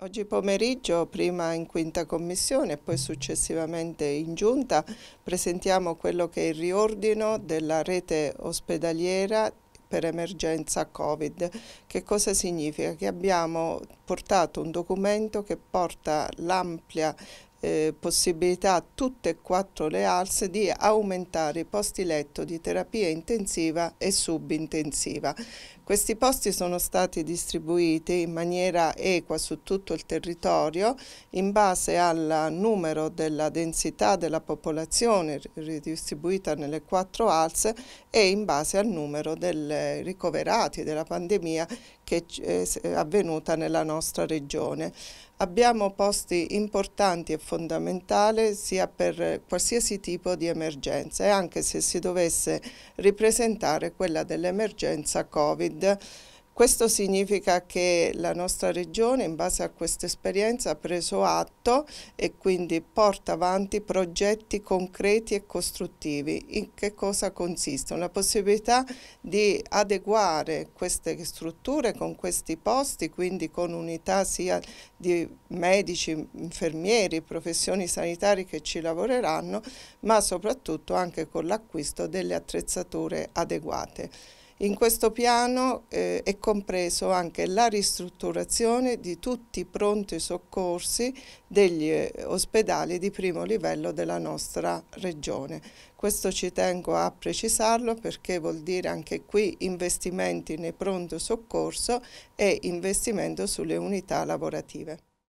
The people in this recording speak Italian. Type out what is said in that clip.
Oggi pomeriggio, prima in quinta commissione e poi successivamente in giunta, presentiamo quello che è il riordino della rete ospedaliera per emergenza Covid. Che cosa significa? Che abbiamo portato un documento che porta l'ampia eh, possibilità tutte e quattro le ALS di aumentare i posti letto di terapia intensiva e subintensiva. Questi posti sono stati distribuiti in maniera equa su tutto il territorio in base al numero della densità della popolazione ridistribuita nelle quattro ALS e in base al numero dei ricoverati della pandemia che eh, è avvenuta nella nostra regione. Abbiamo posti importanti e fondamentali sia per qualsiasi tipo di emergenza e anche se si dovesse ripresentare quella dell'emergenza Covid questo significa che la nostra regione in base a questa esperienza ha preso atto e quindi porta avanti progetti concreti e costruttivi. In che cosa consistono? La possibilità di adeguare queste strutture con questi posti, quindi con unità sia di medici, infermieri, professioni sanitarie che ci lavoreranno, ma soprattutto anche con l'acquisto delle attrezzature adeguate. In questo piano eh, è compreso anche la ristrutturazione di tutti i pronti soccorsi degli eh, ospedali di primo livello della nostra regione. Questo ci tengo a precisarlo perché vuol dire anche qui investimenti nei pronti soccorso e investimento sulle unità lavorative.